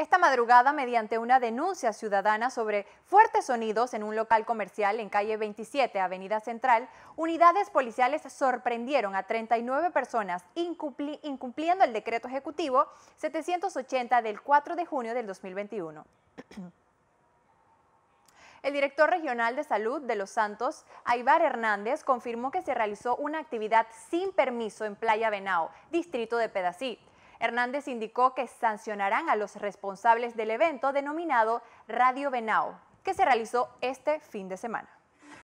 Esta madrugada, mediante una denuncia ciudadana sobre fuertes sonidos en un local comercial en calle 27, Avenida Central, unidades policiales sorprendieron a 39 personas incumpliendo el decreto ejecutivo 780 del 4 de junio del 2021. El director regional de salud de Los Santos, Aibar Hernández, confirmó que se realizó una actividad sin permiso en Playa Venao, distrito de Pedací. Hernández indicó que sancionarán a los responsables del evento denominado Radio Venao, que se realizó este fin de semana.